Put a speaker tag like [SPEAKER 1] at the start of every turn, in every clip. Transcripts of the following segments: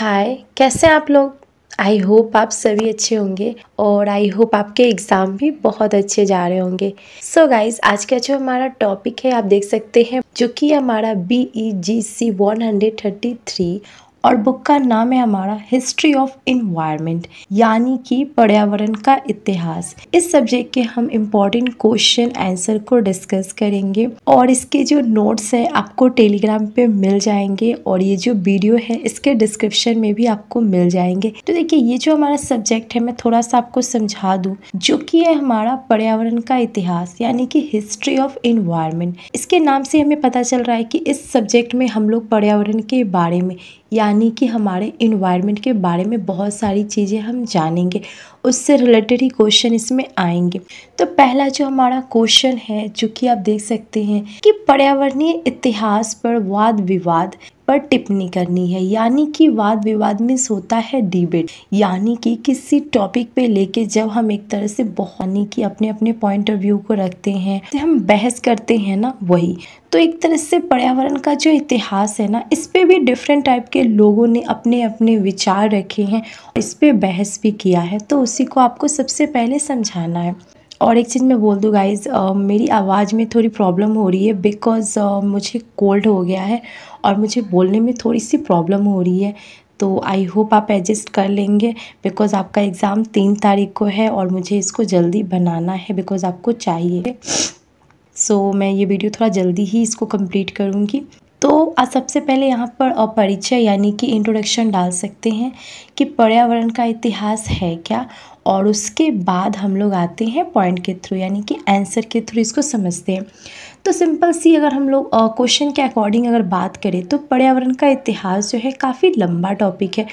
[SPEAKER 1] हाय कैसे आप लोग आई होप आप सभी अच्छे होंगे और आई होप आपके एग्ज़ाम भी बहुत अच्छे जा रहे होंगे सो so गाइज आज का जो हमारा टॉपिक है आप देख सकते हैं जो कि हमारा B E G C one hundred thirty three और बुक का नाम है हमारा हिस्ट्री ऑफ इन्वायरमेंट यानी कि पर्यावरण का इतिहास इस सब्जेक्ट के हम इम्पोर्टेंट क्वेश्चन आंसर को डिस्कस करेंगे और इसके जो नोट्स हैं आपको टेलीग्राम पे मिल जाएंगे और ये जो वीडियो है इसके डिस्क्रिप्शन में भी आपको मिल जाएंगे तो देखिए ये जो हमारा सब्जेक्ट है मैं थोड़ा सा आपको समझा दूँ जो कि है हमारा पर्यावरण का इतिहास यानी कि हिस्ट्री ऑफ इन्वायरमेंट इसके नाम से हमें पता चल रहा है कि इस सब्जेक्ट में हम लोग पर्यावरण के बारे में यानी यानी कि हमारे इन्वायरमेंट के बारे में बहुत सारी चीज़ें हम जानेंगे उससे रिलेटेड ही क्वेश्चन इसमें आएंगे तो पहला जो हमारा क्वेश्चन है जो कि आप देख सकते हैं कि पर्यावरणीय इतिहास पर वाद विवाद पर टिप्पणी करनी है यानी कि वाद विवाद में होता है डिबेट यानी कि किसी टॉपिक पे लेके जब हम एक तरह से बहुत कि अपने अपने पॉइंट ऑफ व्यू को रखते हैं तो हम बहस करते हैं ना वही तो एक तरह से पर्यावरण का जो इतिहास है ना इस पर भी डिफरेंट टाइप के लोगों ने अपने अपने विचार रखे हैं इस पर बहस भी किया है तो उसी को आपको सबसे पहले समझाना है और एक चीज़ मैं बोल दूँ गाइज मेरी आवाज़ में थोड़ी प्रॉब्लम हो रही है बिकॉज मुझे कोल्ड हो गया है और मुझे बोलने में थोड़ी सी प्रॉब्लम हो रही है तो आई होप आप एडजस्ट कर लेंगे बिकॉज़ आपका एग्ज़ाम तीन तारीख को है और मुझे इसको जल्दी बनाना है बिकॉज़ आपको चाहिए सो so, मैं ये वीडियो थोड़ा जल्दी ही इसको कंप्लीट करूँगी तो सबसे पहले यहाँ पर परिचय यानी कि इंट्रोडक्शन डाल सकते हैं कि पर्यावरण का इतिहास है क्या और उसके बाद हम लोग आते हैं पॉइंट के थ्रू यानी कि आंसर के थ्रू इसको समझते हैं तो सिंपल सी अगर हम लोग क्वेश्चन के अकॉर्डिंग अगर बात करें तो पर्यावरण का इतिहास जो है काफ़ी लंबा टॉपिक है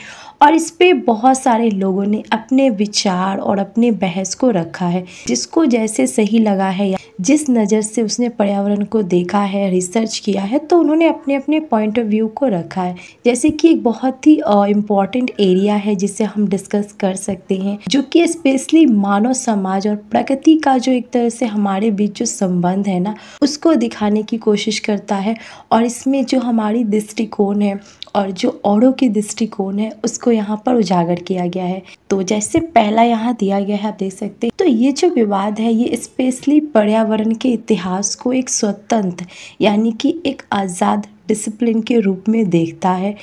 [SPEAKER 1] और इस पर बहुत सारे लोगों ने अपने विचार और अपने बहस को रखा है जिसको जैसे सही लगा है या जिस नज़र से उसने पर्यावरण को देखा है रिसर्च किया है तो उन्होंने अपने अपने पॉइंट ऑफ व्यू को रखा है जैसे कि एक बहुत ही इम्पॉर्टेंट एरिया है जिसे हम डिस्कस कर सकते हैं जो कि स्पेशली मानव समाज और प्रकृति का जो एक तरह से हमारे बीच जो संबंध है ना उसको दिखाने की कोशिश करता है और इसमें जो हमारी दृष्टिकोण है और जो औरों की दृष्टिकोण है उसको को यहाँ पर उजागर किया गया है तो जैसे पहला यहाँ दिया गया है आप देख सकते हैं तो ये जो विवाद है ये स्पेशली पर्यावरण के इतिहास को एक स्वतंत्र यानी कि एक आज़ाद डिसिप्लिन के रूप में देखता है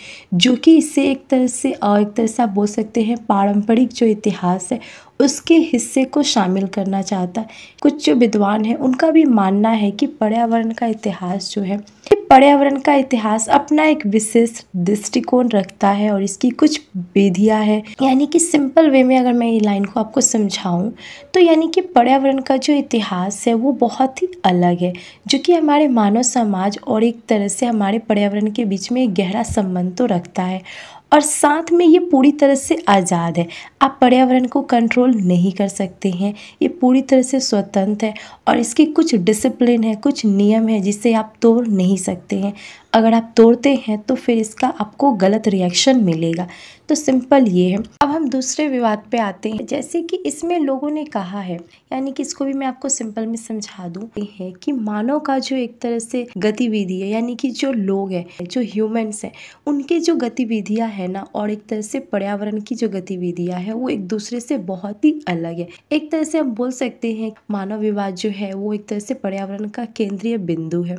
[SPEAKER 1] जो कि इससे एक तरह से एक तरह से आप बोल सकते हैं पारंपरिक जो इतिहास है उसके हिस्से को शामिल करना चाहता है कुछ जो विद्वान हैं उनका भी मानना है कि पर्यावरण का इतिहास जो है पर्यावरण का इतिहास अपना एक विशेष दृष्टिकोण रखता है और इसकी कुछ विधियाँ है यानी कि सिंपल वे में अगर मैं ये लाइन को आपको समझाऊँ तो यानी कि पर्यावरण का जो इतिहास है वो बहुत ही अलग है जो कि हमारे मानव समाज और एक तरह से हमारे पर्यावरण के बीच में एक गहरा संबंध तो रखता है और साथ में ये पूरी तरह से आज़ाद है आप पर्यावरण को कंट्रोल नहीं कर सकते हैं ये पूरी तरह से स्वतंत्र है और इसकी कुछ डिसिप्लिन है कुछ नियम है जिसे आप तोड़ नहीं सकते हैं अगर आप तोड़ते हैं तो फिर इसका आपको गलत रिएक्शन मिलेगा तो सिंपल ये है हम दूसरे विवाद पे आते हैं जैसे कि इसमें लोगों ने कहा है यानी कि इसको भी मैं आपको सिंपल में समझा दूँ है कि मानव का जो एक तरह से गतिविधि है यानी कि जो लोग हैं जो ह्यूमन्स हैं उनके जो गतिविधियाँ है ना और एक तरह से पर्यावरण की जो गतिविधियाँ है वो एक दूसरे से बहुत ही अलग है एक तरह से हम बोल सकते हैं मानव विवाद जो है वो एक तरह से पर्यावरण का केंद्रीय बिंदु है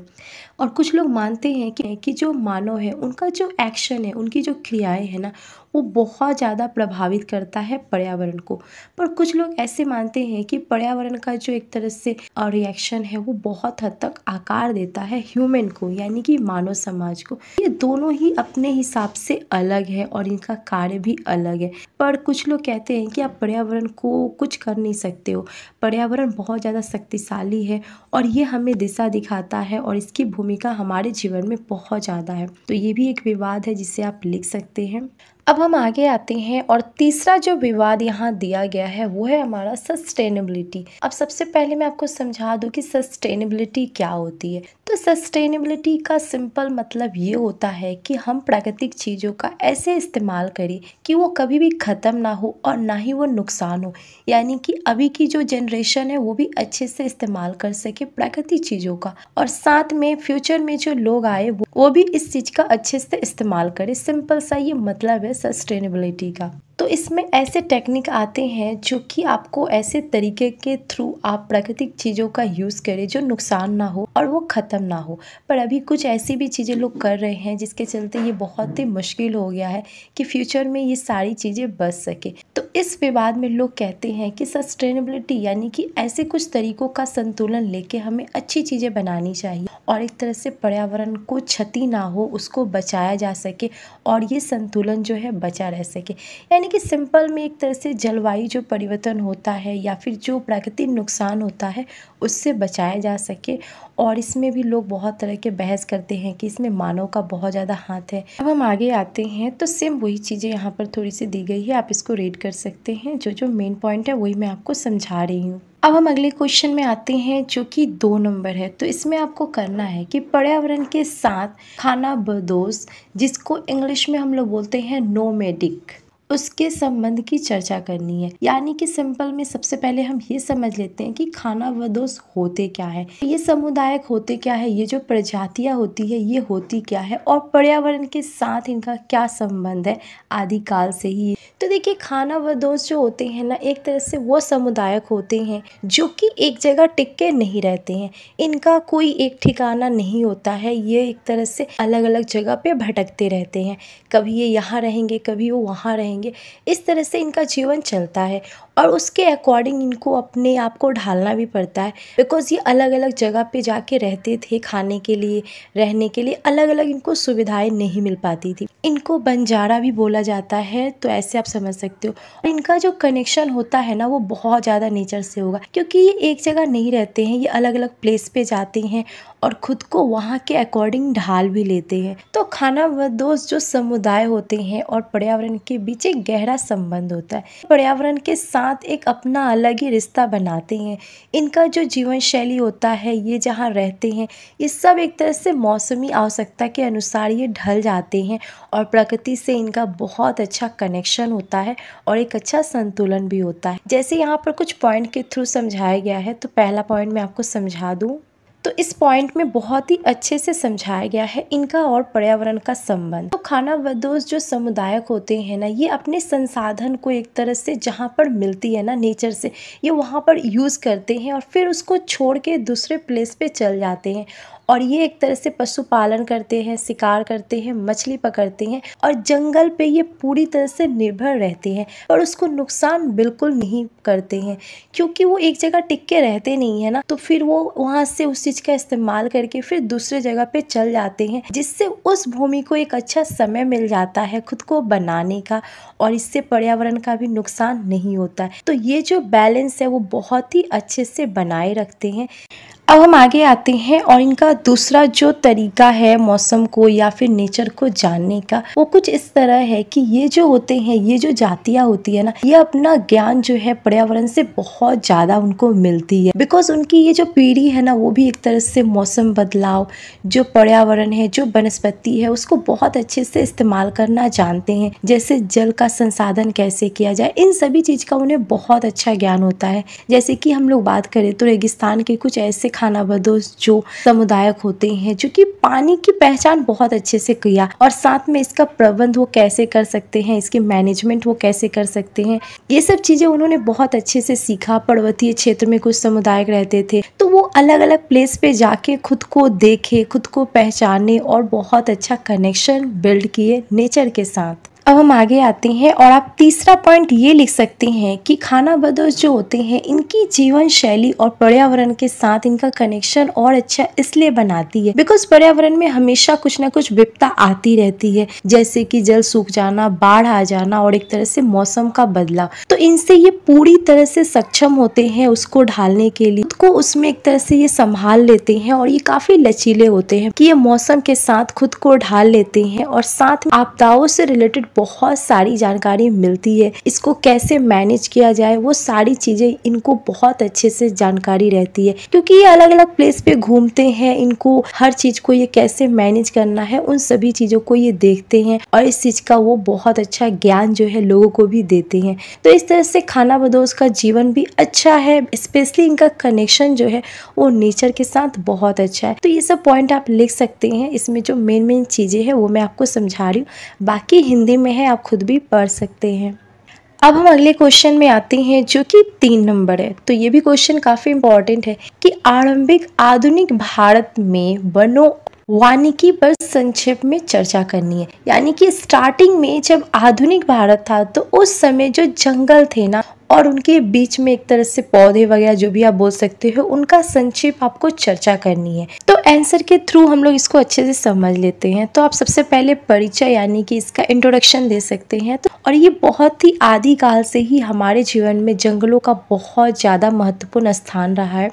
[SPEAKER 1] और कुछ लोग मानते हैं कि, कि जो मानव है उनका जो एक्शन है उनकी जो क्रियाएं है ना वो बहुत ज़्यादा प्रभावित करता है पर्यावरण को पर कुछ लोग ऐसे मानते हैं कि पर्यावरण का जो एक तरह से रिएक्शन है वो बहुत हद तक आकार देता है ह्यूमन को यानी कि मानव समाज को ये दोनों ही अपने हिसाब से अलग है और इनका कार्य भी अलग है पर कुछ लोग कहते हैं कि आप पर्यावरण को कुछ कर नहीं सकते हो पर्यावरण बहुत ज़्यादा शक्तिशाली है और ये हमें दिशा दिखाता है और इसकी भूमिका हमारे जीवन में बहुत ज़्यादा है तो ये भी एक विवाद है जिसे आप लिख सकते हैं अब हम आगे आते हैं और तीसरा जो विवाद यहाँ दिया गया है वो है हमारा सस्टेनेबिलिटी अब सबसे पहले मैं आपको समझा दूँ कि सस्टेनेबिलिटी क्या होती है तो सस्टेनेबिलिटी का सिंपल मतलब ये होता है कि हम प्राकृतिक चीज़ों का ऐसे इस्तेमाल करें कि वो कभी भी ख़त्म ना हो और ना ही वो नुकसान हो यानी कि अभी की जो जनरे जनरेशन है वो भी अच्छे से इस्तेमाल कर सके प्राकृतिक चीज़ों का और साथ में फ्यूचर में जो लोग आए वो भी इस चीज़ का अच्छे से इस्तेमाल करें सिंपल सा ये मतलब है सस्टेनेबिलिटी का तो इसमें ऐसे टेक्निक आते हैं जो कि आपको ऐसे तरीके के थ्रू आप प्राकृतिक चीज़ों का यूज़ करें जो नुकसान ना हो और वो ख़त्म ना हो पर अभी कुछ ऐसी भी चीज़ें लोग कर रहे हैं जिसके चलते ये बहुत ही मुश्किल हो गया है कि फ्यूचर में ये सारी चीज़ें बच सके तो इस विवाद में लोग कहते हैं कि सस्टेनेबिलिटी यानी कि ऐसे कुछ तरीकों का संतुलन लेके हमें अच्छी चीज़ें बनानी चाहिए और एक तरह से पर्यावरण को क्षति ना हो उसको बचाया जा सके और ये संतुलन जो है बचा रह सके यानी यानी कि सिंपल में एक तरह से जलवायु जो परिवर्तन होता है या फिर जो प्राकृतिक नुकसान होता है उससे बचाया जा सके और इसमें भी लोग बहुत तरह के बहस करते हैं कि इसमें मानव का बहुत ज़्यादा हाथ है अब हम आगे आते हैं तो सेम वही चीज़ें यहाँ पर थोड़ी सी दी गई है आप इसको रीड कर सकते हैं जो जो मेन पॉइंट है वही मैं आपको समझा रही हूँ अब हम अगले क्वेश्चन में आते हैं जो कि दो नंबर है तो इसमें आपको करना है कि पर्यावरण के साथ खाना बदोस जिसको इंग्लिश में हम लोग बोलते हैं नोमेडिक उसके संबंध की चर्चा करनी है यानी कि सिंपल में सबसे पहले हम ये समझ लेते हैं कि खाना व होते क्या है ये समुदायक होते क्या है ये जो प्रजातियाँ होती है ये होती क्या है और पर्यावरण के साथ इनका क्या संबंध है आदिकाल से ही तो देखिए खाना व जो होते हैं ना एक तरह से वो समुदायक होते हैं जो कि एक जगह टिके नहीं रहते हैं इनका कोई एक ठिकाना नहीं होता है ये एक तरह से अलग अलग जगह पे भटकते रहते हैं कभी ये यहाँ रहेंगे कभी वो वहाँ रहेंगे रहेंगे इस तरह से इनका जीवन चलता है और उसके अकॉर्डिंग इनको अपने आप को ढालना भी पड़ता है बिकॉज़ ये अलग अलग जगह पे जाके रहते थे खाने के लिए रहने के लिए अलग अलग इनको सुविधाएं नहीं मिल पाती थी इनको बंजारा भी बोला जाता है तो ऐसे आप समझ सकते हो और इनका जो कनेक्शन होता है ना वो बहुत ज़्यादा नेचर से होगा क्योंकि ये एक जगह नहीं रहते हैं ये अलग अलग प्लेस पे जाते हैं और ख़ुद को वहाँ के अकॉर्डिंग ढाल भी लेते हैं तो खाना दोस्त जो समुदाय होते हैं और पर्यावरण के बीच एक गहरा संबंध होता है पर्यावरण के साथ साथ एक अपना अलग ही रिश्ता बनाते हैं इनका जो जीवन शैली होता है ये जहाँ रहते हैं ये सब एक तरह से मौसमी आवश्यकता के अनुसार ये ढल जाते हैं और प्रकृति से इनका बहुत अच्छा कनेक्शन होता है और एक अच्छा संतुलन भी होता है जैसे यहाँ पर कुछ पॉइंट के थ्रू समझाया गया है तो पहला पॉइंट मैं आपको समझा दूँ तो इस पॉइंट में बहुत ही अच्छे से समझाया गया है इनका और पर्यावरण का संबंध तो खाना बदोश जो समुदायक होते हैं ना ये अपने संसाधन को एक तरह से जहाँ पर मिलती है ना नेचर से ये वहाँ पर यूज़ करते हैं और फिर उसको छोड़ के दूसरे प्लेस पे चल जाते हैं और ये एक तरह से पशुपालन करते हैं शिकार करते हैं मछली पकड़ते हैं और जंगल पे ये पूरी तरह से निर्भर रहते हैं और उसको नुकसान बिल्कुल नहीं करते हैं क्योंकि वो एक जगह टिक के रहते नहीं है ना तो फिर वो वहाँ से उस चीज़ का इस्तेमाल करके फिर दूसरे जगह पे चल जाते हैं जिससे उस भूमि को एक अच्छा समय मिल जाता है खुद को बनाने का और इससे पर्यावरण का भी नुकसान नहीं होता है तो ये जो बैलेंस है वो बहुत ही अच्छे से बनाए रखते हैं अब हम आगे आते हैं और इनका दूसरा जो तरीका है मौसम को या फिर नेचर को जानने का वो कुछ इस तरह है कि ये जो होते हैं ये जो जातियाँ होती है ना ये अपना ज्ञान जो है पर्यावरण से बहुत ज़्यादा उनको मिलती है बिकॉज उनकी ये जो पीढ़ी है ना वो भी एक तरह से मौसम बदलाव जो पर्यावरण है जो वनस्पति है उसको बहुत अच्छे से इस्तेमाल करना जानते हैं जैसे जल का संसाधन कैसे किया जाए इन सभी चीज़ का उन्हें बहुत अच्छा ज्ञान होता है जैसे कि हम लोग बात करें तो रेगिस्तान के कुछ ऐसे खानाबदोश जो समुदायक होते हैं जो कि पानी की पहचान बहुत अच्छे से किया और साथ में इसका प्रबंध वो कैसे कर सकते हैं इसके मैनेजमेंट वो कैसे कर सकते हैं ये सब चीज़ें उन्होंने बहुत अच्छे से सीखा पर्वतीय क्षेत्र में कुछ समुदाय रहते थे तो वो अलग अलग प्लेस पे जाके खुद को देखे खुद को पहचाने और बहुत अच्छा कनेक्शन बिल्ड किए नेचर के साथ अब हम आगे आते हैं और आप तीसरा पॉइंट ये लिख सकते हैं कि खाना बदोश जो होते हैं इनकी जीवन शैली और पर्यावरण के साथ इनका कनेक्शन और अच्छा इसलिए बनाती है बिकॉज पर्यावरण में हमेशा कुछ ना कुछ विपता आती रहती है जैसे कि जल सूख जाना बाढ़ आ जाना और एक तरह से मौसम का बदलाव तो इनसे ये पूरी तरह से सक्षम होते हैं उसको ढालने के लिए खुद उसमें एक तरह से ये संभाल लेते हैं और ये काफी लचीले होते हैं कि ये मौसम के साथ खुद को ढाल लेते हैं और साथ आपदाओं से रिलेटेड बहुत सारी जानकारी मिलती है इसको कैसे मैनेज किया जाए वो सारी चीज़ें इनको बहुत अच्छे से जानकारी रहती है क्योंकि ये अलग अलग प्लेस पे घूमते हैं इनको हर चीज़ को ये कैसे मैनेज करना है उन सभी चीज़ों को ये देखते हैं और इस चीज़ का वो बहुत अच्छा ज्ञान जो है लोगों को भी देते हैं तो इस तरह से खाना बदोश का जीवन भी अच्छा है स्पेशली इनका कनेक्शन जो है वो नेचर के साथ बहुत अच्छा है तो ये सब पॉइंट आप लिख सकते हैं इसमें जो मेन मेन चीज़ें हैं वो मैं आपको समझा रही हूँ बाकी हिंदी में में है आप खुद भी पढ़ सकते हैं अब हम अगले क्वेश्चन में आते हैं जो कि तीन नंबर है तो ये भी क्वेश्चन काफ़ी इम्पॉर्टेंट है कि आरंभिक आधुनिक भारत में वनों वानिकी पर संक्षेप में चर्चा करनी है यानी कि स्टार्टिंग में जब आधुनिक भारत था तो उस समय जो जंगल थे ना और उनके बीच में एक तरह से पौधे वगैरह जो भी आप बोल सकते हो उनका संक्षेप आपको चर्चा करनी है तो आंसर के थ्रू हम लोग इसको अच्छे से समझ लेते हैं तो आप सबसे पहले परिचय यानी कि इसका इंट्रोडक्शन दे सकते हैं तो और ये बहुत ही आदि काल से ही हमारे जीवन में जंगलों का बहुत ज़्यादा महत्वपूर्ण स्थान रहा है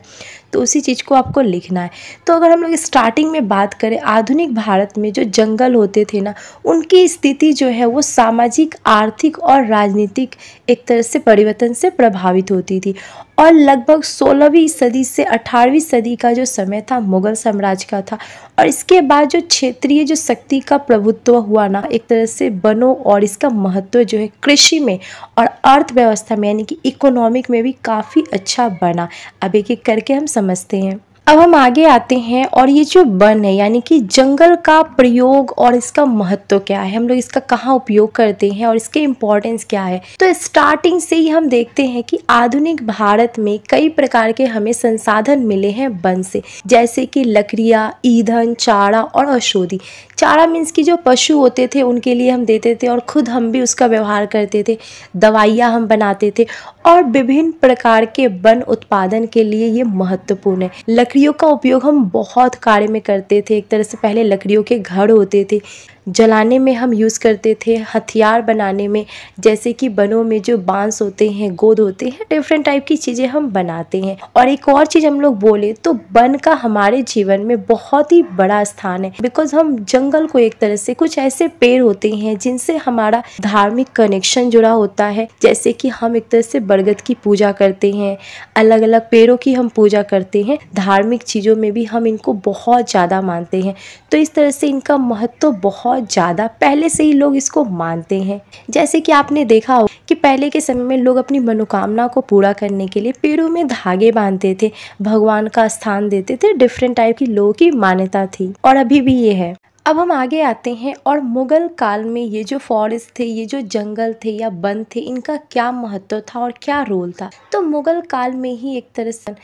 [SPEAKER 1] तो उसी चीज़ को आपको लिखना है तो अगर हम लोग स्टार्टिंग में बात करें आधुनिक भारत में जो जंगल होते थे ना उनकी स्थिति जो है वो सामाजिक आर्थिक और राजनीतिक एक तरह से परिवर्तन से प्रभावित होती थी और लगभग 16वीं सदी से 18वीं सदी का जो समय था मुगल साम्राज्य का था और इसके बाद जो क्षेत्रीय जो शक्ति का प्रभुत्व हुआ ना एक तरह से बनो और इसका महत्व जो है कृषि में और अर्थव्यवस्था में यानी कि इकोनॉमिक में भी काफ़ी अच्छा बना अब एक एक करके हम समझते हैं अब हम आगे आते हैं और ये जो वन है यानी कि जंगल का प्रयोग और इसका महत्व क्या है हम लोग इसका कहाँ उपयोग करते हैं और इसके इम्पोर्टेंस क्या है तो स्टार्टिंग से ही हम देखते हैं कि आधुनिक भारत में कई प्रकार के हमें संसाधन मिले हैं वन से जैसे कि लकड़ियाँ ईंधन चारा और औषधि चारा मीन्स की जो पशु होते थे उनके लिए हम देते थे और खुद हम भी उसका व्यवहार करते थे दवाइयाँ हम बनाते थे और विभिन्न प्रकार के वन उत्पादन के लिए ये महत्वपूर्ण है लकड़ी लकड़ियों का उपयोग हम बहुत कार्य में करते थे एक तरह से पहले लकड़ियों के घर होते थे जलाने में हम यूज़ करते थे हथियार बनाने में जैसे कि बनों में जो बांस होते हैं गोद होते हैं डिफरेंट टाइप की चीज़ें हम बनाते हैं और एक और चीज़ हम लोग बोले तो वन का हमारे जीवन में बहुत ही बड़ा स्थान है बिकॉज हम जंगल को एक तरह से कुछ ऐसे पेड़ होते हैं जिनसे हमारा धार्मिक कनेक्शन जुड़ा होता है जैसे कि हम एक तरह से बरगद की पूजा करते हैं अलग अलग पेड़ों की हम पूजा करते हैं धार्मिक चीज़ों में भी हम इनको बहुत ज़्यादा मानते हैं तो इस तरह से इनका महत्व बहुत बहुत ज़्यादा पहले से ही लोग इसको मानते हैं जैसे कि आपने देखा हो कि पहले के समय में लोग अपनी मनोकामना को पूरा करने के लिए पेड़ों में धागे बांधते थे भगवान का स्थान देते थे डिफरेंट टाइप की लोगों की मान्यता थी और अभी भी ये है अब हम आगे आते हैं और मुगल काल में ये जो फॉरेस्ट थे ये जो जंगल थे या वन थे इनका क्या महत्व था और क्या रोल था तो मुगल काल में ही एक तरह से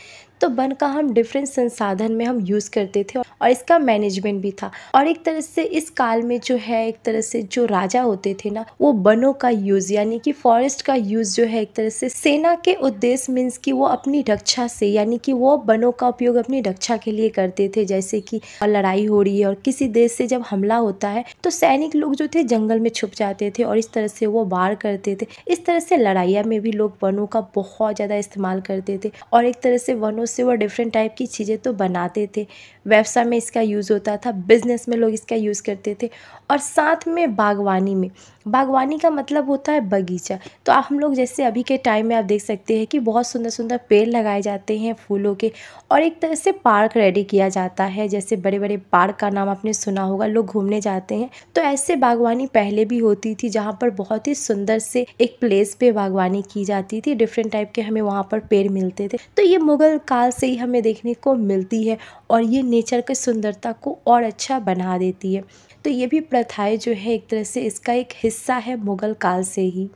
[SPEAKER 1] तो वन का हम डिफरेंट संसाधन में हम यूज़ करते थे और इसका मैनेजमेंट भी था और एक तरह से इस काल में जो है एक तरह से जो राजा होते थे ना वो बनों का यूज़ यानी कि फॉरेस्ट का यूज़ जो है एक तरह से सेना के उद्देश्य मीन्स कि वो अपनी रक्षा से यानी कि वो बनों का उपयोग अपनी रक्षा के लिए करते थे जैसे कि लड़ाई हो रही है और किसी देश से जब हमला होता है तो सैनिक लोग जो थे जंगल में छुप जाते थे और इस तरह से वो वार करते थे इस तरह से लड़ाइया में भी लोग वनों का बहुत ज़्यादा इस्तेमाल करते थे और एक तरह से वनों उससे वो डिफरेंट टाइप की चीज़ें तो बनाते थे व्यवसाय में इसका यूज़ होता था बिज़नेस में लोग इसका यूज़ करते थे और साथ में बागवानी में बागवानी का मतलब होता है बगीचा तो आप हम लोग जैसे अभी के टाइम में आप देख सकते हैं कि बहुत सुंदर सुंदर पेड़ लगाए जाते हैं फूलों के और एक तरह से पार्क रेडी किया जाता है जैसे बड़े बड़े पार्क का नाम आपने सुना होगा लोग घूमने जाते हैं तो ऐसे बागवानी पहले भी होती थी जहाँ पर बहुत ही सुंदर से एक प्लेस पर बागवानी की जाती थी डिफरेंट टाइप के हमें वहाँ पर पेड़ मिलते थे तो ये मुगल काल से ही हमें देखने को मिलती है और ये नेचर की सुंदरता को और अच्छा बना देती है तो ये भी प्रथाएँ जो है एक तरह से इसका एक हिस्सा है मुग़ल काल से ही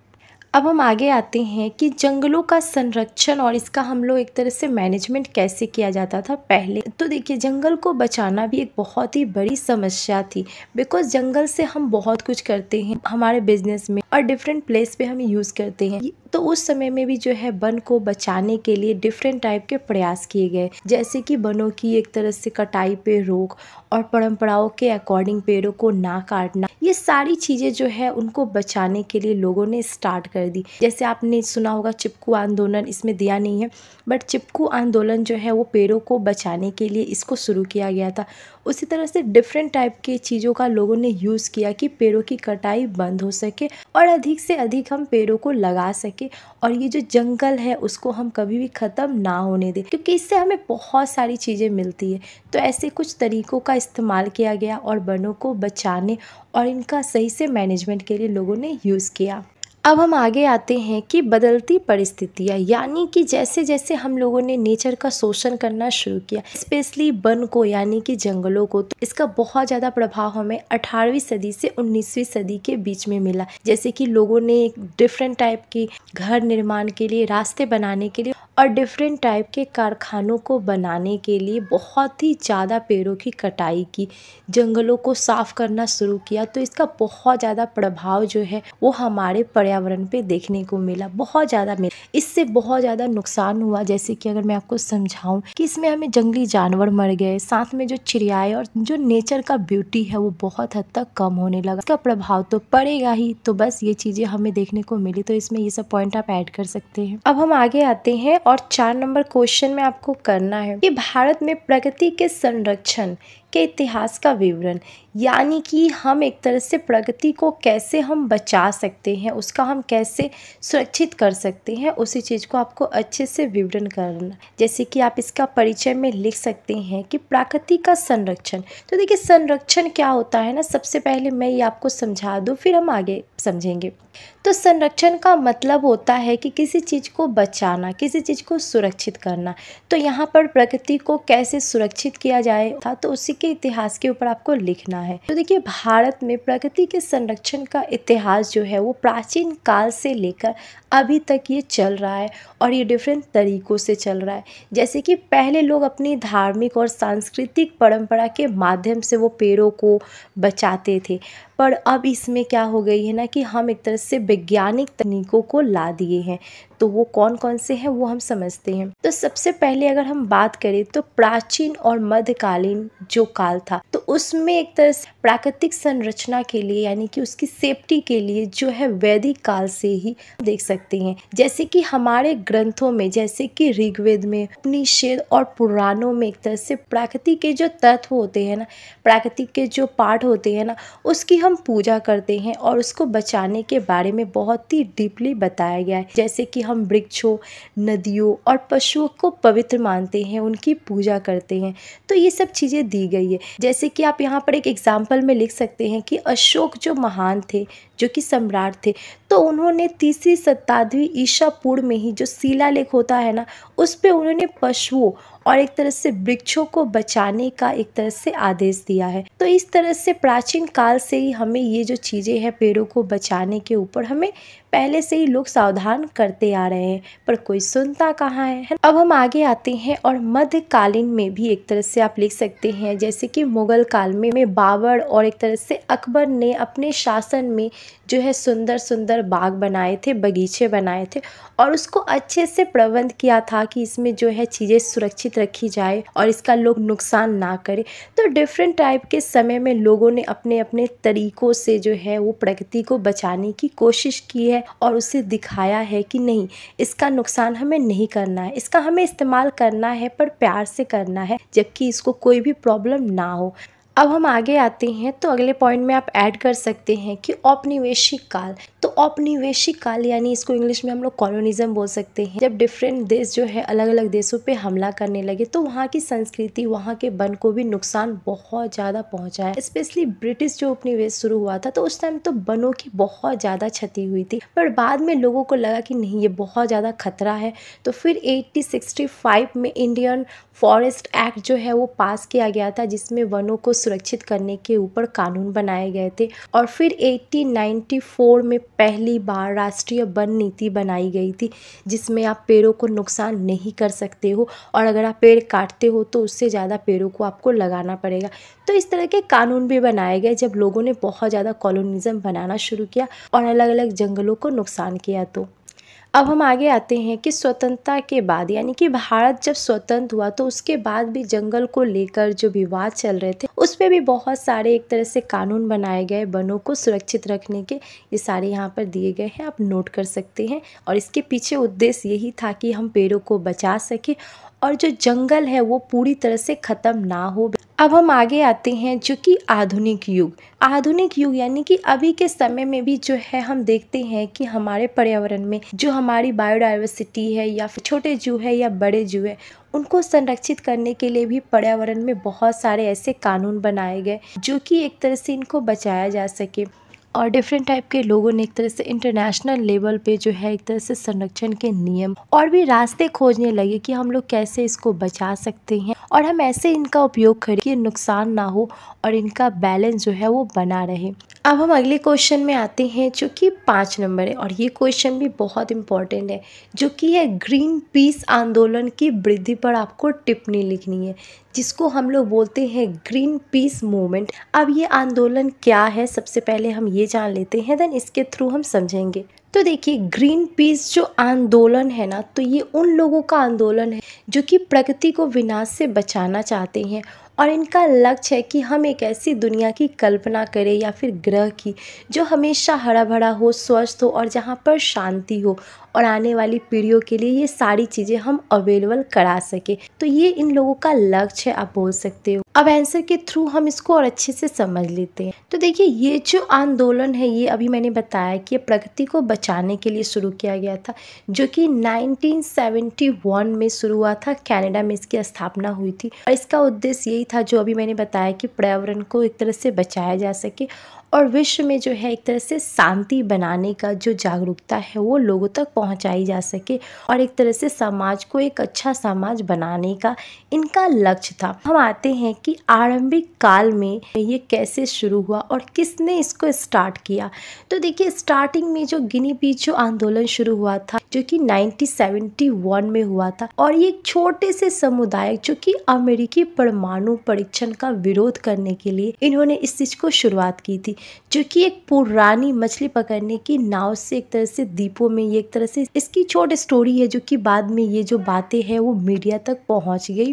[SPEAKER 1] अब हम आगे आते हैं कि जंगलों का संरक्षण और इसका हम लोग एक तरह से मैनेजमेंट कैसे किया जाता था पहले तो देखिए जंगल को बचाना भी एक बहुत ही बड़ी समस्या थी बिकॉज जंगल से हम बहुत कुछ करते हैं हमारे बिजनेस में और डिफरेंट प्लेस पे हम यूज़ करते हैं तो उस समय में भी जो है वन को बचाने के लिए डिफरेंट टाइप के प्रयास किए गए जैसे कि वनों की एक तरह से कटाई पे रोक और परंपराओं के अकॉर्डिंग पेड़ों को ना काटना ये सारी चीज़ें जो है उनको बचाने के लिए लोगों ने स्टार्ट कर दी जैसे आपने सुना होगा चिपकू आंदोलन इसमें दिया नहीं है बट चिपकू आंदोलन जो है वो पेड़ों को बचाने के लिए इसको शुरू किया गया था उसी तरह से डिफरेंट टाइप के चीज़ों का लोगों ने यूज़ किया कि पेड़ों की कटाई बंद हो सके और अधिक से अधिक हम पेड़ों को लगा सके और ये जो जंगल है उसको हम कभी भी ख़त्म ना होने दें क्योंकि इससे हमें बहुत सारी चीज़ें मिलती है तो ऐसे कुछ तरीक़ों का इस्तेमाल किया गया और वनों को बचाने और इनका सही से मैनेजमेंट के लिए लोगों ने यूज़ किया अब हम आगे आते हैं कि बदलती परिस्थितियाँ यानी कि जैसे जैसे हम लोगों ने नेचर का शोषण करना शुरू किया स्पेशली वन को यानी कि जंगलों को तो इसका बहुत ज़्यादा प्रभाव हमें 18वीं सदी से 19वीं सदी के बीच में मिला जैसे कि लोगों ने डिफरेंट टाइप के घर निर्माण के लिए रास्ते बनाने के लिए और डिफरेंट टाइप के कारखानों को बनाने के लिए बहुत ही ज़्यादा पेड़ों की कटाई की जंगलों को साफ़ करना शुरू किया तो इसका बहुत ज़्यादा प्रभाव जो है वो हमारे पर्यावरण पे देखने को मिला बहुत ज़्यादा मिला इससे बहुत ज़्यादा नुकसान हुआ जैसे कि अगर मैं आपको समझाऊँ कि इसमें हमें जंगली जानवर मर गए साथ में जो चिड़ियाएँ और जो नेचर का ब्यूटी है वो बहुत हद तक कम होने लगा इसका प्रभाव तो पड़ेगा ही तो बस ये चीज़ें हमें देखने को मिली तो इसमें ये सब पॉइंट आप ऐड कर सकते हैं अब हम आगे आते हैं और और चार नंबर क्वेश्चन में आपको करना है कि भारत में प्रगति के संरक्षण के इतिहास का विवरण यानी कि हम एक तरह से प्रगति को कैसे हम बचा सकते हैं उसका हम कैसे सुरक्षित कर सकते हैं उसी चीज़ को आपको अच्छे से विवरण करना जैसे कि आप इसका परिचय में लिख सकते हैं कि प्रकृति का संरक्षण तो देखिए संरक्षण क्या होता है ना सबसे पहले मैं ये आपको समझा दूँ फिर हम आगे समझेंगे तो संरक्षण का मतलब होता है कि किसी चीज़ को बचाना किसी चीज़ को सुरक्षित करना तो यहाँ पर प्रकृति को कैसे सुरक्षित किया जाए था तो उसी के इतिहास के ऊपर आपको लिखना है तो देखिए भारत में प्रकृति के संरक्षण का इतिहास जो है वो प्राचीन काल से लेकर अभी तक ये चल रहा है और ये डिफरेंट तरीक़ों से चल रहा है जैसे कि पहले लोग अपनी धार्मिक और सांस्कृतिक परंपरा के माध्यम से वो पेड़ों को बचाते थे पर अब इसमें क्या हो गई है ना कि हम एक तरह से वैज्ञानिक तकनीकों को ला दिए हैं तो वो कौन कौन से हैं वो हम समझते हैं तो सबसे पहले अगर हम बात करें तो प्राचीन और मध्यकालीन जो काल था तो उसमें एक तरह से प्राकृतिक संरचना के लिए यानी कि उसकी सेफ्टी के लिए जो है वैदिक काल से ही देख सकते हैं जैसे कि हमारे ग्रंथों में जैसे कि ऋग्वेद में उपनिषेद और पुराणों में एक तरह से प्राकृतिक के जो तत्व होते हैं ना प्राकृतिक के जो पाठ होते हैं ना उसकी हम पूजा करते हैं और उसको बचाने के बारे में बहुत ही डीपली बताया गया है जैसे कि हम हम वृक्षों नदियों और पशुओं को पवित्र मानते हैं उनकी पूजा करते हैं तो ये सब चीज़ें दी गई है जैसे कि आप यहाँ पर एक एग्ज़ाम्पल में लिख सकते हैं कि अशोक जो महान थे जो कि सम्राट थे तो उन्होंने तीसरी शताब्दी ईशा पूर्व में ही जो शिलालेख होता है ना उस पर उन्होंने पशुओं और एक तरह से वृक्षों को बचाने का एक तरह से आदेश दिया है तो इस तरह से प्राचीन काल से ही हमें ये जो चीज़ें हैं पेड़ों को बचाने के ऊपर हमें पहले से ही लोग सावधान करते आ रहे हैं पर कोई सुनता कहाँ है अब हम आगे आते हैं और मध्यकालीन में भी एक तरह से आप लिख सकते हैं जैसे कि मुगल काल में, में बाबर और एक तरह से अकबर ने अपने शासन में जो है सुंदर सुंदर बाग बनाए थे बगीचे बनाए थे और उसको अच्छे से प्रबंध किया था कि इसमें जो है चीज़ें सुरक्षित रखी जाए और इसका लोग नुकसान ना करें तो डिफरेंट टाइप के समय में लोगों ने अपने अपने तरीक़ों से जो है वो प्रकृति को बचाने की कोशिश की है और उसे दिखाया है कि नहीं इसका नुकसान हमें नहीं करना है इसका हमें इस्तेमाल करना है पर प्यार से करना है जबकि इसको कोई भी प्रॉब्लम ना हो अब हम आगे आते हैं तो अगले पॉइंट में आप ऐड कर सकते हैं कि औपनिवेशिक काल तो औपनिवेशिक काल यानी इसको इंग्लिश में हम लोग कॉलोनिज्म बोल सकते हैं जब डिफरेंट देश जो है अलग अलग देशों पे हमला करने लगे तो वहाँ की संस्कृति वहाँ के बन को भी नुकसान बहुत ज़्यादा पहुँचा है स्पेशली ब्रिटिश जो उपनिवेश शुरू हुआ था तो उस टाइम तो बनों की बहुत ज़्यादा क्षति हुई थी पर बाद में लोगों को लगा कि नहीं ये बहुत ज़्यादा खतरा है तो फिर एट्टी में इंडियन फॉरेस्ट एक्ट जो है वो पास किया गया था जिसमें वनों को सुरक्षित करने के ऊपर कानून बनाए गए थे और फिर 1894 में पहली बार राष्ट्रीय वन नीति बनाई गई थी जिसमें आप पेड़ों को नुकसान नहीं कर सकते हो और अगर आप पेड़ काटते हो तो उससे ज़्यादा पेड़ों को आपको लगाना पड़ेगा तो इस तरह के कानून भी बनाए गए जब लोगों ने बहुत ज़्यादा कॉलोनिज़म बनाना शुरू किया और अलग अलग जंगलों को नुकसान किया तो अब हम आगे आते हैं कि स्वतंत्रता के बाद यानी कि भारत जब स्वतंत्र हुआ तो उसके बाद भी जंगल को लेकर जो विवाद चल रहे थे पे भी बहुत सारे एक तरह से कानून बनाए गए वनों को सुरक्षित रखने के ये सारे यहाँ पर दिए गए हैं आप नोट कर सकते हैं और इसके पीछे उद्देश्य यही था कि हम पेड़ों को बचा सकें और जो जंगल है वो पूरी तरह से ख़त्म ना हो अब हम आगे आते हैं जो कि आधुनिक युग आधुनिक युग यानी कि अभी के समय में भी जो है हम देखते हैं कि हमारे पर्यावरण में जो हमारी बायोडाइवर्सिटी है या छोटे जू है या बड़े जू है उनको संरक्षित करने के लिए भी पर्यावरण में बहुत सारे ऐसे कानून बनाए गए जो कि एक तरह से इनको बचाया जा सके और डिफरेंट टाइप के लोगों ने एक तरह से इंटरनेशनल लेवल पे जो है एक तरह से संरक्षण के नियम और भी रास्ते खोजने लगे कि हम लोग कैसे इसको बचा सकते हैं और हम ऐसे इनका उपयोग करें कि नुकसान ना हो और इनका बैलेंस जो है वो बना रहे अब हम अगले क्वेश्चन में आते हैं जो कि पाँच नंबर है और ये क्वेश्चन भी बहुत इंपॉर्टेंट है जो कि है ग्रीन पीस आंदोलन की वृद्धि पर आपको टिप्पणी लिखनी है जिसको हम लोग बोलते हैं ग्रीन पीस मूवमेंट अब ये आंदोलन क्या है सबसे पहले हम ये जान लेते हैं देन इसके थ्रू हम समझेंगे तो देखिए ग्रीन पीस जो आंदोलन है ना तो ये उन लोगों का आंदोलन है जो कि प्रकृति को विनाश से बचाना चाहते हैं और इनका लक्ष्य है कि हम एक ऐसी दुनिया की कल्पना करें या फिर ग्रह की जो हमेशा हरा भरा हो स्वस्थ हो और जहाँ पर शांति हो और आने वाली पीढ़ियों के लिए ये सारी चीज़ें हम अवेलेबल करा सके तो ये इन लोगों का लक्ष्य है आप बोल सकते हो अब आंसर के थ्रू हम इसको और अच्छे से समझ लेते हैं तो देखिए ये जो आंदोलन है ये अभी मैंने बताया कि प्रगति को बचाने के लिए शुरू किया गया था जो कि 1971 में शुरू हुआ था कनाडा में इसकी स्थापना हुई थी और इसका उद्देश्य यही था जो अभी मैंने बताया कि पर्यावरण को एक तरह से बचाया जा सके और विश्व में जो है एक तरह से शांति बनाने का जो जागरूकता है वो लोगों तक पहुंचाई जा सके और एक तरह से समाज को एक अच्छा समाज बनाने का इनका लक्ष्य था हम आते हैं कि आरंभिक काल में ये कैसे शुरू हुआ और किसने इसको स्टार्ट किया तो देखिए स्टार्टिंग में जो गिनी पीछो आंदोलन शुरू हुआ था जो कि 1971 में हुआ था और ये छोटे से समुदाय जो कि अमेरिकी परमाणु परीक्षण का विरोध करने के लिए इन्होंने इस चीज को शुरुआत की थी जो कि एक पुरानी मछली पकड़ने की नाव से एक तरह से द्वीपों में ये एक तरह से इसकी छोट स्टोरी है जो कि बाद में ये जो बातें हैं वो मीडिया तक पहुंच गई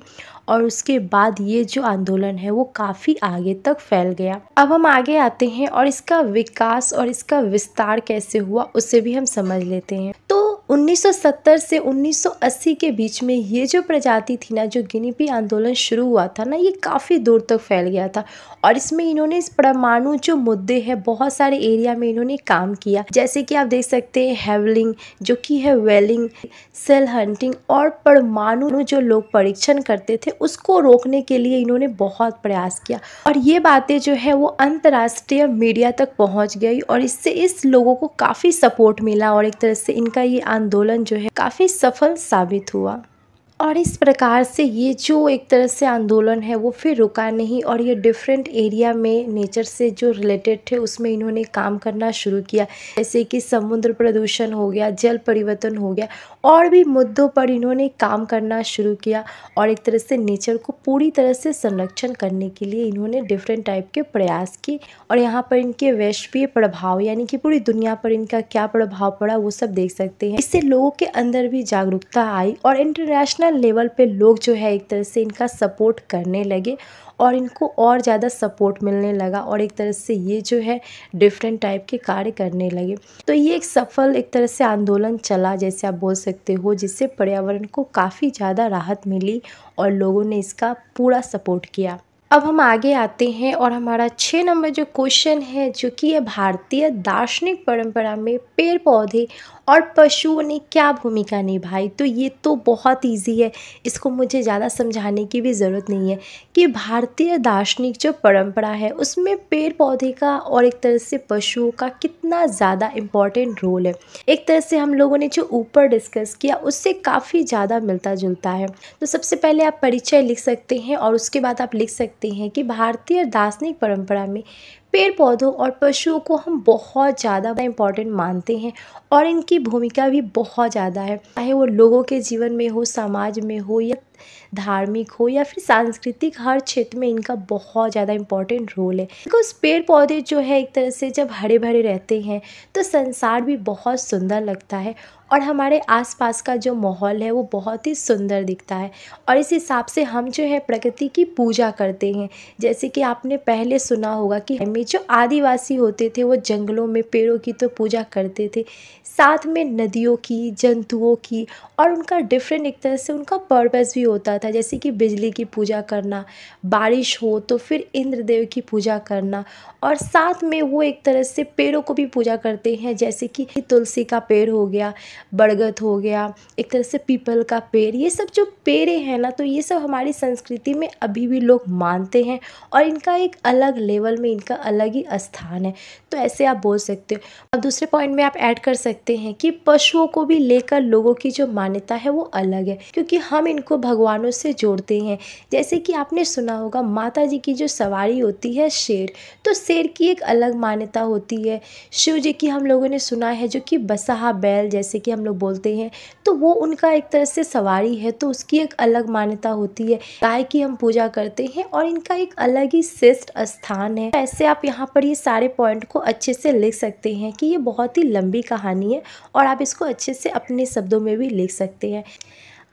[SPEAKER 1] और उसके बाद ये जो आंदोलन है वो काफ़ी आगे तक फैल गया अब हम आगे आते हैं और इसका विकास और इसका विस्तार कैसे हुआ उसे भी हम समझ लेते हैं तो 1970 से 1980 के बीच में ये जो प्रजाति थी ना जो गिनीपी आंदोलन शुरू हुआ था ना ये काफ़ी दूर तक फैल गया था और इसमें इन्होंने इस परमाणु जो मुद्दे हैं बहुत सारे एरिया में इन्होंने काम किया जैसे कि आप देख सकते हैं हेवलिंग जो कि है वेलिंग सेल हंटिंग और परमाणु जो लोग परीक्षण करते थे उसको रोकने के लिए इन्होंने बहुत प्रयास किया और ये बातें जो है वो अंतर्राष्ट्रीय मीडिया तक पहुँच गई और इससे इस लोगों को काफ़ी सपोर्ट मिला और एक तरह से इनका ये आंदोलन जो है काफ़ी सफल साबित हुआ और इस प्रकार से ये जो एक तरह से आंदोलन है वो फिर रुका नहीं और ये डिफरेंट एरिया में नेचर से जो रिलेटेड थे उसमें इन्होंने काम करना शुरू किया जैसे कि समुद्र प्रदूषण हो गया जल परिवर्तन हो गया और भी मुद्दों पर इन्होंने काम करना शुरू किया और एक तरह से नेचर को पूरी तरह से संरक्षण करने के लिए इन्होंने डिफरेंट टाइप के प्रयास किए और यहाँ पर इनके वैश्वीय प्रभाव यानी कि पूरी दुनिया पर इनका क्या प्रभाव पड़ा वो सब देख सकते हैं इससे लोगों के अंदर भी जागरूकता आई और इंटरनेशनल लेवल पर लोग जो है एक तरह से इनका सपोर्ट करने लगे और इनको और ज़्यादा सपोर्ट मिलने लगा और एक तरह से ये जो है डिफरेंट टाइप के कार्य करने लगे तो ये एक सफल एक तरह से आंदोलन चला जैसे आप बोल सकते हो जिससे पर्यावरण को काफ़ी ज़्यादा राहत मिली और लोगों ने इसका पूरा सपोर्ट किया अब हम आगे आते हैं और हमारा छः नंबर जो क्वेश्चन है जो कि ये भारतीय दार्शनिक परंपरा में पेड़ पौधे और पशुओं ने क्या भूमिका निभाई तो ये तो बहुत ईजी है इसको मुझे ज़्यादा समझाने की भी ज़रूरत नहीं है कि भारतीय दार्शनिक जो परंपरा है उसमें पेड़ पौधे का और एक तरह से पशुओं का कितना ज़्यादा इम्पॉर्टेंट रोल है एक तरह से हम लोगों ने जो ऊपर डिस्कस किया उससे काफ़ी ज़्यादा मिलता जुलता है तो सबसे पहले आप परिचय लिख सकते हैं और उसके बाद आप लिख सकते हैं कि भारतीय दार्शनिक परम्परा में पेड़ पौधों और पशुओं को हम बहुत ज़्यादा इम्पॉर्टेंट मानते हैं और इनकी भूमिका भी बहुत ज़्यादा है चाहे वो लोगों के जीवन में हो समाज में हो या धार्मिक हो या फिर सांस्कृतिक हर क्षेत्र में इनका बहुत ज़्यादा इम्पॉर्टेंट रोल है बिकॉज पेड़ पौधे जो है एक तरह से जब हरे भरे रहते हैं तो संसार भी बहुत सुंदर लगता है और हमारे आसपास का जो माहौल है वो बहुत ही सुंदर दिखता है और इस हिसाब से हम जो है प्रकृति की पूजा करते हैं जैसे कि आपने पहले सुना होगा कि हमें जो आदिवासी होते थे वो जंगलों में पेड़ों की तो पूजा करते थे साथ में नदियों की जंतुओं की और उनका डिफरेंट एक तरह से उनका पर्पज़ भी होता था जैसे कि बिजली की पूजा करना बारिश हो तो फिर इंद्रदेव की पूजा करना और साथ में वो एक तरह से पेड़ों को भी पूजा करते हैं जैसे कि तुलसी का पेड़ हो गया बरगद हो गया एक तरह से पीपल का पेड़ ये सब जो पेड़े हैं ना तो ये सब हमारी संस्कृति में अभी भी लोग मानते हैं और इनका एक अलग लेवल में इनका अलग ही स्थान है तो ऐसे आप बोल सकते हो और दूसरे पॉइंट में आप ऐड कर सकते हैं कि पशुओं को भी लेकर लोगों की जो मान मान्यता है वो अलग है क्योंकि हम इनको भगवानों से जोड़ते हैं जैसे कि आपने सुना होगा माता जी की जो सवारी होती है शेर तो शेर की एक अलग मान्यता होती है शिव जी की हम लोगों ने सुना है जो कि बसहा बैल जैसे कि हम लोग बोलते हैं तो वो उनका एक तरह से सवारी है तो उसकी एक अलग मान्यता होती है गाय की हम पूजा करते हैं और इनका एक अलग ही श्रेष्ठ स्थान है ऐसे आप यहाँ पर ये सारे पॉइंट को अच्छे से लिख सकते हैं कि ये बहुत ही लंबी कहानी है और आप इसको अच्छे से अपने शब्दों में भी लिख सकती है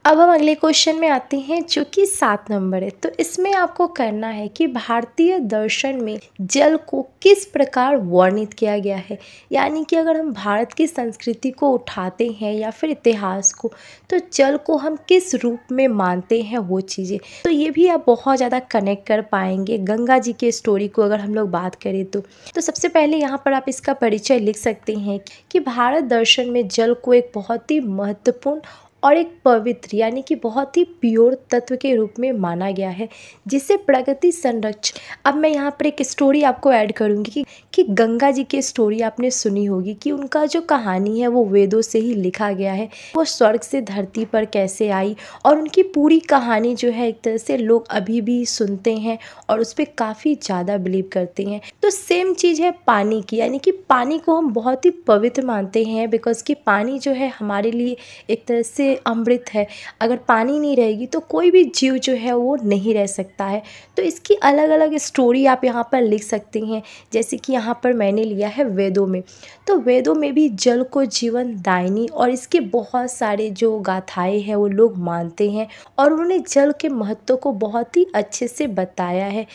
[SPEAKER 1] अब हम अगले क्वेश्चन में आते हैं जो कि सात नंबर है तो इसमें आपको करना है कि भारतीय दर्शन में जल को किस प्रकार वर्णित किया गया है यानी कि अगर हम भारत की संस्कृति को उठाते हैं या फिर इतिहास को तो जल को हम किस रूप में मानते हैं वो चीज़ें तो ये भी आप बहुत ज़्यादा कनेक्ट कर पाएंगे गंगा जी के स्टोरी को अगर हम लोग बात करें तो, तो सबसे पहले यहाँ पर आप इसका परिचय लिख सकते हैं कि भारत दर्शन में जल को एक बहुत ही महत्वपूर्ण और एक पवित्र यानी कि बहुत ही प्योर तत्व के रूप में माना गया है जिसे प्रगति संरक्षण अब मैं यहाँ पर एक स्टोरी आपको ऐड करूँगी कि कि गंगा जी की स्टोरी आपने सुनी होगी कि उनका जो कहानी है वो वेदों से ही लिखा गया है वो स्वर्ग से धरती पर कैसे आई और उनकी पूरी कहानी जो है एक तरह से लोग अभी भी सुनते हैं और उस पर काफ़ी ज़्यादा बिलीव करते हैं तो सेम चीज़ है पानी की यानी कि पानी को हम बहुत ही पवित्र मानते हैं बिकॉज़ कि पानी जो है हमारे लिए एक तरह से से अमृत है अगर पानी नहीं रहेगी तो कोई भी जीव जो है वो नहीं रह सकता है तो इसकी अलग अलग स्टोरी आप यहाँ पर लिख सकते हैं जैसे कि यहाँ पर मैंने लिया है वेदों में तो वेदों में भी जल को जीवन दायनी और इसके बहुत सारे जो गाथाएँ हैं वो लोग मानते हैं और उन्होंने जल के महत्व को बहुत ही अच्छे से बताया है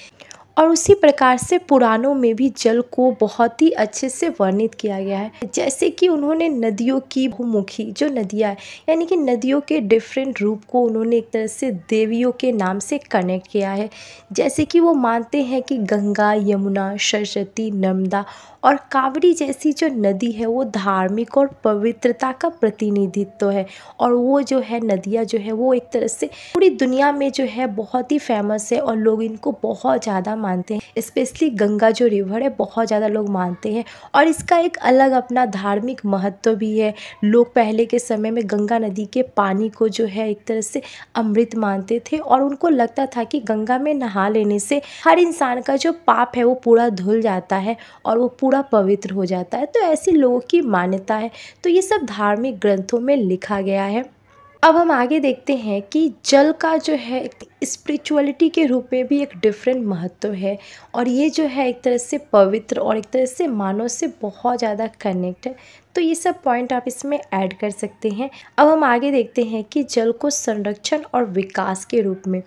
[SPEAKER 1] और उसी प्रकार से पुराणों में भी जल को बहुत ही अच्छे से वर्णित किया गया है जैसे कि उन्होंने नदियों की बहुमुखी जो नदियाँ यानी कि नदियों के डिफरेंट रूप को उन्होंने एक तरह से देवियों के नाम से कनेक्ट किया है जैसे कि वो मानते हैं कि गंगा यमुना सरस्वती नर्मदा और कावड़ी जैसी जो नदी है वो धार्मिक और पवित्रता का प्रतिनिधित्व है और वो जो है नदियाँ जो है वो एक तरह से पूरी दुनिया में जो है बहुत ही फेमस है और लोग इनको बहुत ज़्यादा मानते हैं स्पेशली गंगा जो रिवर है बहुत ज़्यादा लोग मानते हैं और इसका एक अलग अपना धार्मिक महत्व भी है लोग पहले के समय में गंगा नदी के पानी को जो है एक तरह से अमृत मानते थे और उनको लगता था कि गंगा में नहा लेने से हर इंसान का जो पाप है वो पूरा धुल जाता है और वो पूरा पवित्र हो जाता है तो ऐसी लोगों की मान्यता है तो ये सब धार्मिक ग्रंथों में लिखा गया है अब हम आगे देखते हैं कि जल का जो है स्पिरिचुअलिटी के रूप में भी एक डिफरेंट महत्व है और ये जो है एक तरह से पवित्र और एक तरह से मानव से बहुत ज़्यादा कनेक्ट है तो ये सब पॉइंट आप इसमें ऐड कर सकते हैं अब हम आगे देखते हैं कि जल को संरक्षण और विकास के रूप में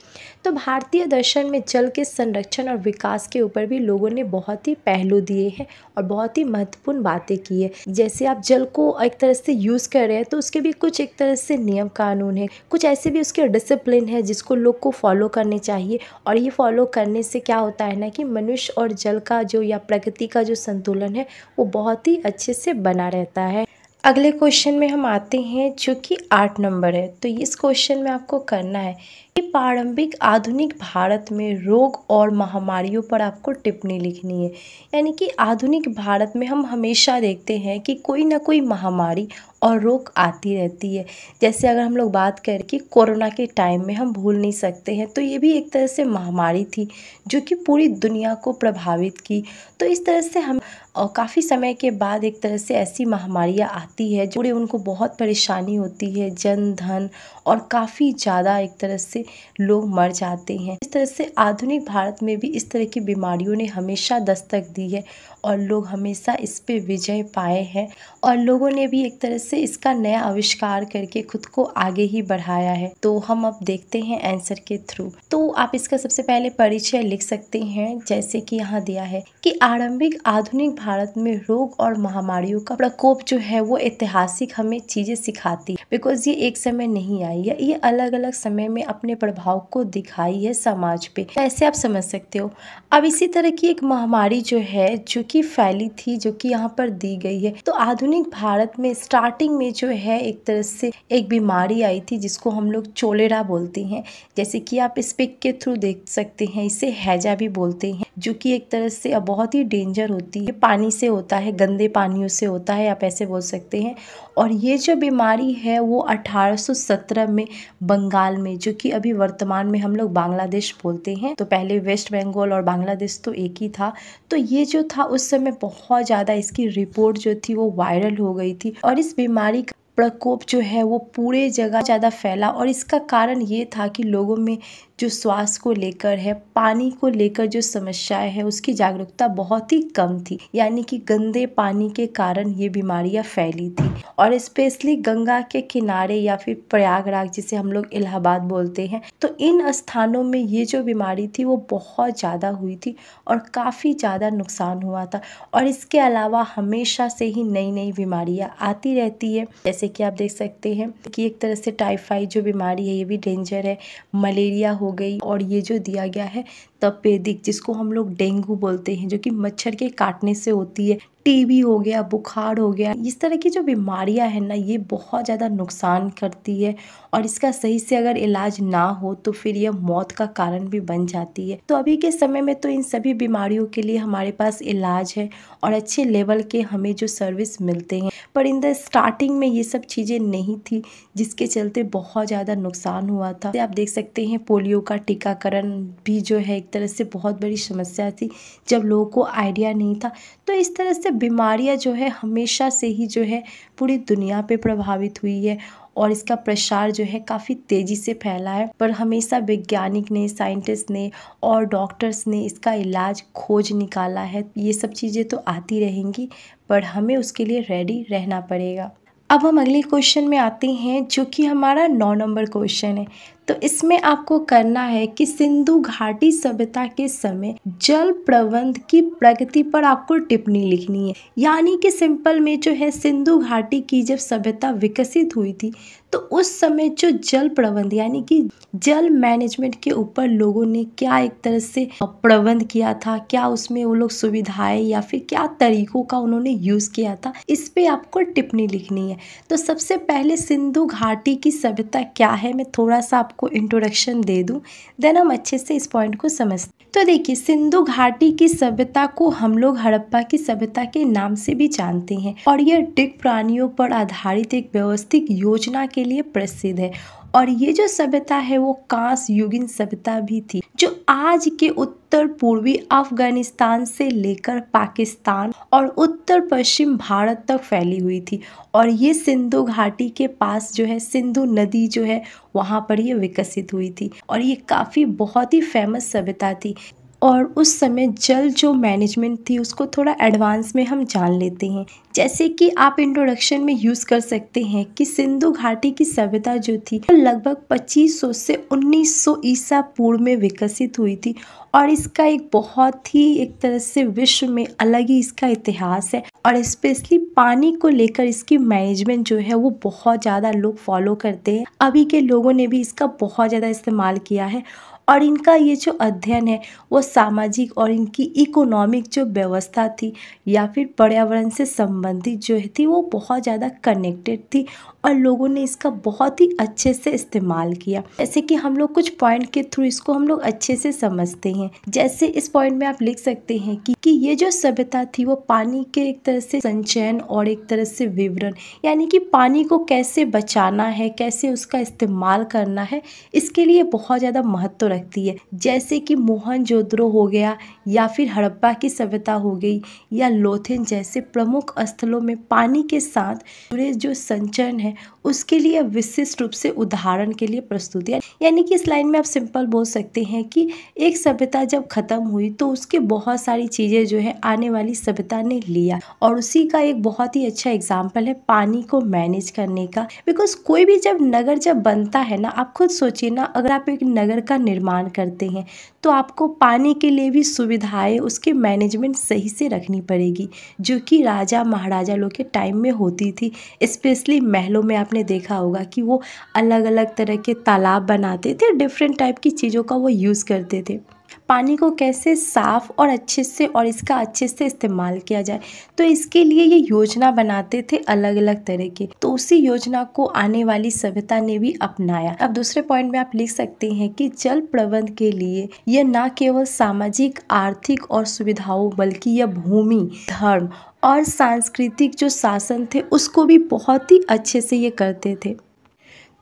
[SPEAKER 1] तो भारतीय दर्शन में जल के संरक्षण और विकास के ऊपर भी लोगों ने बहुत ही पहलू दिए हैं और बहुत ही महत्वपूर्ण बातें की है जैसे आप जल को एक तरह से यूज़ कर रहे हैं तो उसके भी कुछ एक तरह से नियम कानून है कुछ ऐसे भी उसके डिसिप्लिन है जिसको लोग को फॉलो करने चाहिए और ये फॉलो करने से क्या होता है ना कि मनुष्य और जल का जो या प्रकृति का जो संतुलन है वो बहुत ही अच्छे से बना रहता है अगले क्वेश्चन में हम आते हैं जो कि आठ नंबर है तो इस क्वेश्चन में आपको करना है कि प्रारंभिक आधुनिक भारत में रोग और महामारियों पर आपको टिप्पणी लिखनी है यानी कि आधुनिक भारत में हम हमेशा देखते हैं कि कोई ना कोई महामारी और रोक आती रहती है जैसे अगर हम लोग बात करें कि कोरोना के टाइम में हम भूल नहीं सकते हैं तो ये भी एक तरह से महामारी थी जो कि पूरी दुनिया को प्रभावित की तो इस तरह से हम और काफ़ी समय के बाद एक तरह से ऐसी महामारियाँ आती है जो उनको बहुत परेशानी होती है जन धन और काफ़ी ज़्यादा एक तरह से लोग मर जाते हैं इस तरह से आधुनिक भारत में भी इस तरह की बीमारियों ने हमेशा दस्तक दी है और लोग हमेशा इस पर विजय पाए हैं और लोगों ने भी एक तरह से इसका नया आविष्कार करके खुद को आगे ही बढ़ाया है तो हम अब देखते हैं आंसर के थ्रू तो आप इसका सबसे पहले परिचय लिख सकते हैं जैसे कि यहाँ दिया है कि आरंभिक आधुनिक भारत में रोग और महामारियों का प्रकोप जो है वो ऐतिहासिक हमें चीज़ें सिखाती बिकॉज ये एक समय नहीं आई है ये अलग अलग समय में अपने प्रभाव को दिखाई है समाज पे ऐसे आप समझ सकते हो अब इसी तरह की एक महामारी जो है जो की फैली थी जो कि यहाँ पर दी गई है तो आधुनिक भारत में स्टार्टिंग में जो है एक तरह से एक बीमारी आई थी जिसको हम लोग चोलेरा बोलते हैं जैसे कि आप इस पिक के थ्रू देख सकते हैं इसे हैजा भी बोलते हैं जो कि एक तरह से बहुत ही डेंजर होती है पानी से होता है गंदे पानियों से होता है आप ऐसे बोल सकते हैं और ये जो बीमारी है वो 1817 में बंगाल में जो कि अभी वर्तमान में हम लोग बांग्लादेश बोलते हैं तो पहले वेस्ट बंगाल और बांग्लादेश तो एक ही था तो ये जो था उस समय बहुत ज़्यादा इसकी रिपोर्ट जो थी वो वायरल हो गई थी और इस बीमारी का प्रकोप जो है वो पूरे जगह ज़्यादा फैला और इसका कारण ये था कि लोगों में जो स्वास्थ्य को लेकर है पानी को लेकर जो समस्याएं हैं उसकी जागरूकता बहुत ही कम थी यानी कि गंदे पानी के कारण ये बीमारियां फैली थी और स्पेशली गंगा के किनारे या फिर प्रयागराज जिसे हम लोग इलाहाबाद बोलते हैं तो इन स्थानों में ये जो बीमारी थी वो बहुत ज़्यादा हुई थी और काफ़ी ज़्यादा नुकसान हुआ था और इसके अलावा हमेशा से ही नई नई बीमारियाँ आती रहती है जैसे कि आप देख सकते हैं कि एक तरह से टाइफाइड जो बीमारी है ये भी डेंजर है मलेरिया हो गई और ये जो दिया गया है तपेदिक जिसको हम लोग डेंगू बोलते हैं जो कि मच्छर के काटने से होती है टीबी हो गया बुखार हो गया इस तरह की जो बीमारियां हैं ना ये बहुत ज़्यादा नुकसान करती है और इसका सही से अगर इलाज ना हो तो फिर यह मौत का कारण भी बन जाती है तो अभी के समय में तो इन सभी बीमारियों के लिए हमारे पास इलाज है और अच्छे लेवल के हमें जो सर्विस मिलते हैं पर इन द स्टार्टिंग में ये सब चीज़ें नहीं थी जिसके चलते बहुत ज़्यादा नुकसान हुआ था आप देख सकते हैं पोलियो का टीकाकरण भी जो है एक तरह से बहुत बड़ी समस्या थी जब लोगों को आइडिया नहीं था तो इस तरह से बीमारियां जो है हमेशा से ही जो है पूरी दुनिया पे प्रभावित हुई है और इसका प्रसार जो है काफ़ी तेज़ी से फैला है पर हमेशा वैज्ञानिक ने साइंटिस्ट ने और डॉक्टर्स ने इसका इलाज खोज निकाला है ये सब चीज़ें तो आती रहेंगी पर हमें उसके लिए रेडी रहना पड़ेगा अब हम अगले क्वेश्चन में आते हैं जो कि हमारा नौ नंबर क्वेश्चन है तो इसमें आपको करना है कि सिंधु घाटी सभ्यता के समय जल प्रबंध की प्रगति पर आपको टिप्पणी लिखनी है यानी कि सिंपल में जो है सिंधु घाटी की जब सभ्यता विकसित हुई थी तो उस समय जो जल प्रबंध यानी कि जल मैनेजमेंट के ऊपर लोगों ने क्या एक तरह से प्रबंध किया था क्या उसमें वो लोग सुविधाएं या फिर क्या तरीकों का उन्होंने यूज़ किया था इस पर आपको टिप्पणी लिखनी है तो सबसे पहले सिंधु घाटी की सभ्यता क्या है मैं थोड़ा सा आप आपको इंट्रोडक्शन दे दूँ देन हम अच्छे से इस पॉइंट को समझते तो देखिए सिंधु घाटी की सभ्यता को हम लोग हड़प्पा की सभ्यता के नाम से भी जानते हैं और यह डिग प्राणियों पर आधारित एक व्यवस्थित योजना के लिए प्रसिद्ध है और ये जो सभ्यता है वो कांस युगिन सभ्यता भी थी जो आज के उत्तर पूर्वी अफगानिस्तान से लेकर पाकिस्तान और उत्तर पश्चिम भारत तक फैली हुई थी और ये सिंधु घाटी के पास जो है सिंधु नदी जो है वहाँ पर ये विकसित हुई थी और ये काफ़ी बहुत ही फेमस सभ्यता थी और उस समय जल जो मैनेजमेंट थी उसको थोड़ा एडवांस में हम जान लेते हैं जैसे कि आप इंट्रोडक्शन में यूज़ कर सकते हैं कि सिंधु घाटी की सभ्यता जो थी लगभग 2500 से 1900 ईसा पूर्व में विकसित हुई थी और इसका एक बहुत ही एक तरह से विश्व में अलग ही इसका इतिहास है और स्पेशली पानी को लेकर इसकी मैनेजमेंट जो है वो बहुत ज़्यादा लोग फॉलो करते हैं अभी के लोगों ने भी इसका बहुत ज़्यादा इस्तेमाल किया है और इनका ये जो अध्ययन है वो सामाजिक और इनकी इकोनॉमिक जो व्यवस्था थी या फिर पर्यावरण से संबंधित जो थी वो बहुत ज़्यादा कनेक्टेड थी और लोगों ने इसका बहुत ही अच्छे से इस्तेमाल किया जैसे कि हम लोग कुछ पॉइंट के थ्रू इसको हम लोग अच्छे से समझते हैं जैसे इस पॉइंट में आप लिख सकते हैं कि, कि ये जो सभ्यता थी वो पानी के एक तरह से संचयन और एक तरह से विवरण यानी कि पानी को कैसे बचाना है कैसे उसका इस्तेमाल करना है इसके लिए बहुत ज़्यादा महत्व रखती है जैसे कि मोहन हो गया या फिर हड़प्पा की सभ्यता हो गई या लोथेन जैसे प्रमुख स्थलों में पानी के साथ जुड़े जो संचयन है उसके लिए विशिष्ट रूप से उदाहरण के लिए प्रस्तुत है यानी कि इस लाइन में आप सिंपल बोल सकते हैं कि एक सभ्यता जब ख़त्म हुई तो उसके बहुत सारी चीज़ें जो है आने वाली सभ्यता ने लिया और उसी का एक बहुत ही अच्छा एग्जाम्पल है पानी को मैनेज करने का बिकॉज कोई भी जब नगर जब बनता है ना आप खुद सोचिए ना अगर आप एक नगर का निर्माण करते हैं तो आपको पानी के लिए भी सुविधाएं उसके मैनेजमेंट सही से रखनी पड़ेगी जो कि राजा महाराजा लोग के टाइम में होती थी स्पेशली महलों में आपने देखा होगा कि वो अलग अलग तरह के तालाब बनाते थे डिफरेंट टाइप की चीज़ों का वो यूज़ करते थे पानी को कैसे साफ़ और अच्छे से और इसका अच्छे से इस्तेमाल किया जाए तो इसके लिए ये योजना बनाते थे अलग अलग तरह के तो उसी योजना को आने वाली सभ्यता ने भी अपनाया अब दूसरे पॉइंट में आप लिख सकते हैं कि जल प्रबंध के लिए यह न केवल सामाजिक आर्थिक और सुविधाओं बल्कि यह भूमि धर्म और सांस्कृतिक जो शासन थे उसको भी बहुत ही अच्छे से ये करते थे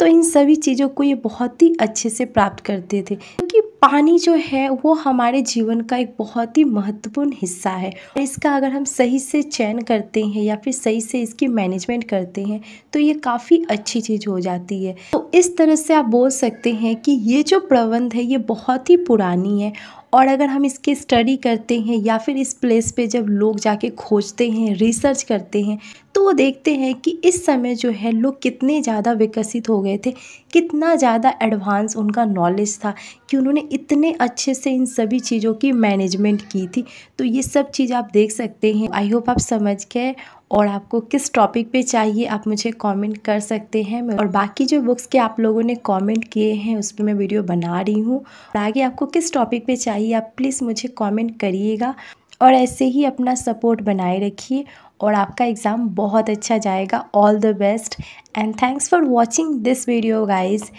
[SPEAKER 1] तो इन सभी चीज़ों को ये बहुत ही अच्छे से प्राप्त करते थे पानी जो है वो हमारे जीवन का एक बहुत ही महत्वपूर्ण हिस्सा है इसका अगर हम सही से चयन करते हैं या फिर सही से इसकी मैनेजमेंट करते हैं तो ये काफ़ी अच्छी चीज़ हो जाती है तो इस तरह से आप बोल सकते हैं कि ये जो प्रबंध है ये बहुत ही पुरानी है और अगर हम इसकी स्टडी करते हैं या फिर इस प्लेस पे जब लोग जाके खोजते हैं रिसर्च करते हैं तो वो देखते हैं कि इस समय जो है लोग कितने ज़्यादा विकसित हो गए थे कितना ज़्यादा एडवांस उनका नॉलेज था कि उन्होंने इतने अच्छे से इन सभी चीज़ों की मैनेजमेंट की थी तो ये सब चीज़ आप देख सकते हैं आई होप आप समझ गए और आपको किस टॉपिक पे चाहिए आप मुझे कमेंट कर सकते हैं और बाकी जो बुक्स के आप लोगों ने कमेंट किए हैं उस पर मैं वीडियो बना रही हूँ आगे आपको किस टॉपिक पे चाहिए आप प्लीज़ मुझे कमेंट करिएगा और ऐसे ही अपना सपोर्ट बनाए रखिए और आपका एग्ज़ाम बहुत अच्छा जाएगा all the best and thanks for watching this video guys